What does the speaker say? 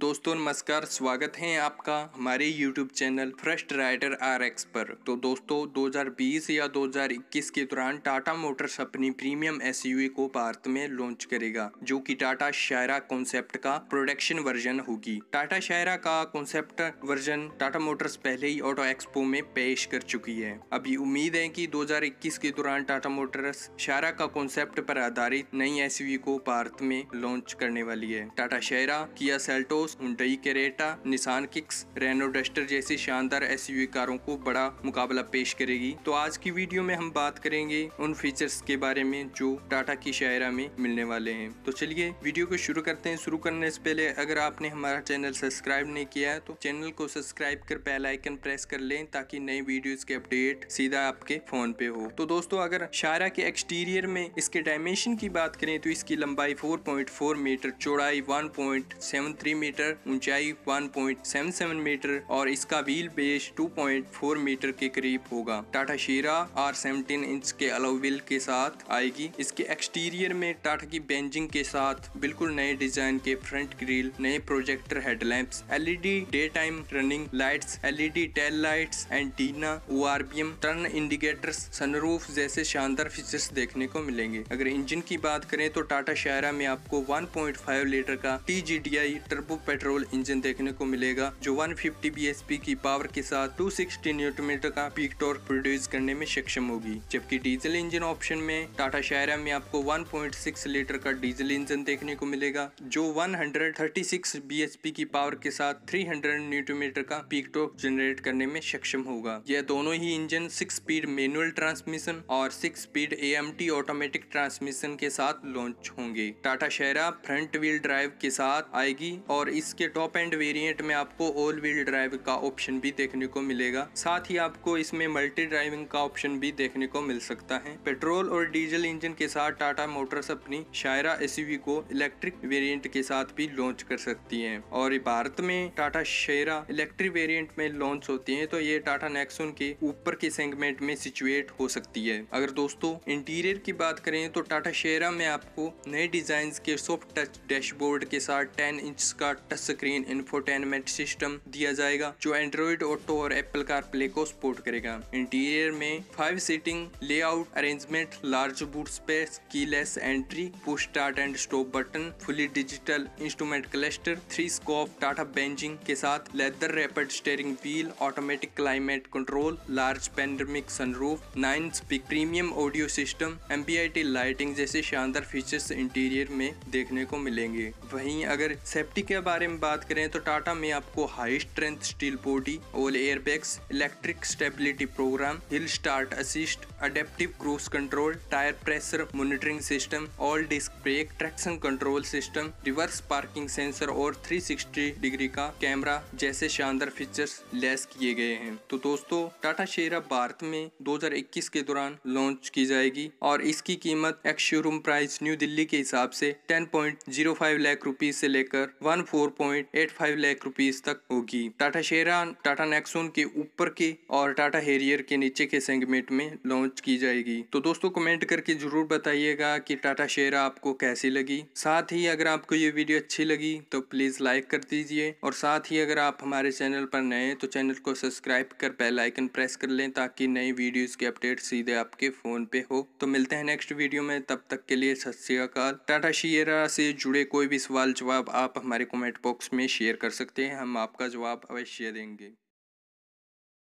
दोस्तों नमस्कार स्वागत है आपका हमारे YouTube channel first rider R X पर तो दोस्तों 2020 या 2021 के दौरान टाटा मोटर्स अपनी प्रीमियम एस को भारत में लॉन्च करेगा जो कि टाटा शायरा कॉन्सेप्ट का प्रोडक्शन वर्जन होगी टाटा शायरा का कॉन्सेप्ट वर्जन टाटा मोटर्स पहले ही ऑटो एक्सपो में पेश कर चुकी है अभी उम्मीद है की दो के दौरान टाटा मोटर्स शायरा का कॉन्सेप्ट पर आधारित नई एस को भारत में लॉन्च करने वाली है टाटा शायरा किया सेल्टो क्रोस Hyundai Creta Nissan Kicks Renault Duster जैसी शानदार एस कारों को बड़ा मुकाबला पेश करेगी तो आज की वीडियो में हम बात करेंगे उन फीचर्स के बारे में जो टाटा की शायरा में मिलने वाले हैं तो चलिए वीडियो को शुरू करते हैं शुरू करने से पहले अगर आपने हमारा चैनल सब्सक्राइब नहीं किया है तो चैनल को सब्सक्राइब कर बेल आइकन प्रेस कर लें ताकि नए वीडियोस के अपडेट सीधा आपके फोन पे हो तो दोस्तों अगर शायरा के एक्सटीरियर में इसके डायमेंशन की बात करें तो इसकी लंबाई फोर मीटर चौड़ाई वन मीटर मीटर ऊंचाई 1.77 मीटर और इसका व्हील बेस 2.4 मीटर के करीब होगा Tata Sierra R seventeen inch के अलोविल के साथ आएगी इसके एक्सटीरियर में टाटा की बेंजिंग के साथ बिल्कुल नए डिजाइन के फ्रंट ग्रिल नए projector headlamp LED daytime running lights LED tail lights antenna ORVM turn indicators sunroof जैसे शानदार फीचर्स देखने को मिलेंगे अगर इंजन की बात करें तो टाटा शायरा में आपको 1.5 लीटर का T G I turbo petrol engine देखने को मिलेगा जो 150 बीएसपी की पावर के साथ 260 न्यूटमीटर का पीक टॉर्क प्रोड्यूस करने में सक्षम होगी जबकि डीजल इंजन ऑप्शन में टाटा शायरा में आपको 1.6 लीटर का डीजल इंजन देखने को मिलेगा जो 136 हंड्रेड की पावर के साथ 300 न्यूटमीटर का पीक टॉर्क जनरेट करने में सक्षम होगा यह दोनों ही engine six speed manual transmission और six speed a automatic transmission के साथ लॉन्च होंगे टाटा शहरा फ्रंट व्हील ड्राइव के साथ आएगी और इसके टॉप एंड वेरिएंट में आपको ऑल व्हील ड्राइव का ऑप्शन भी देखने को मिलेगा साथ ही आपको इसमें मल्टी ड्राइविंग का ऑप्शन भी देखने को मिल सकता है पेट्रोल और डीजल इंजन के साथ टाटा मोटर्स अपनी शायरा एस को इलेक्ट्रिक वेरियंट के साथ भी लॉन्च कर सकती है और भारत में टाटा शेरा इलेक्ट्रिक वेरियंट में लॉन्च होती है तो ये टाटा नेक्सोन के ऊपर के सेगमेंट में सिचुएट हो सकती है अगर दोस्तों इंटीरियर की बात करें तो टाटा शेरा में आपको नए डिजाइन के सॉफ्ट टच डैशबोर्ड के साथ 10 इंच का टच स्क्रीन इन्फोटेनमेंट सिस्टम दिया जाएगा जो एंड्रॉइड ऑटो और एप्पल कार प्ले को सपोर्ट करेगा इंटीरियर में five seating layout arrangement large boot space keyless entry push start and stop button fully digital instrument cluster three स्कोप टाटा बेंजिंग के साथ leather wrapped steering wheel automatic climate control large panoramic sunroof nine speaker premium audio system एम lighting जैसे शानदार features interior में देखने को मिलेंगे वहीं अगर सेफ्टी के बारे बारे में बात करें तो टाटा में आपको high strength steel body all airbags electric stability program hill start assist adaptive cruise control tyre pressure monitoring system all disc brake traction control system reverse parking sensor और 360 डिग्री का कैमरा जैसे शानदार फीचर्स लेस किए गए हैं तो दोस्तों टाटा शेरा भारत में 2021 के दौरान लॉन्च की जाएगी और इसकी कीमत ex showroom price New Delhi के हिसाब से 10.05 लाख रुपीज से लेकर 4.85 लाख रुपीस तक होगी टाटा शेरा टाटा नेक्सोन के ऊपर के और टाटा हेरियर के नीचे के सेगमेंट में लॉन्च की जाएगी तो दोस्तों कमेंट करके जरूर बताइएगा कि टाटा शेरा आपको कैसी लगी साथ ही अगर आपको ये वीडियो अच्छी लगी तो प्लीज लाइक कर दीजिए और साथ ही अगर आप हमारे चैनल पर नए तो चैनल को सब्सक्राइब कर बेलाइकन प्रेस कर लें ताकि नई वीडियो के अपडेट सीधे आपके फोन पे हो तो मिलते हैं नेक्स्ट वीडियो में तब तक के लिए सत श्रीकाल टाटा शेरा से जुड़े कोई भी सवाल जवाब आप हमारे कमेंट कमेंट बॉक्स में शेयर कर सकते हैं हम आपका जवाब अवश्य देंगे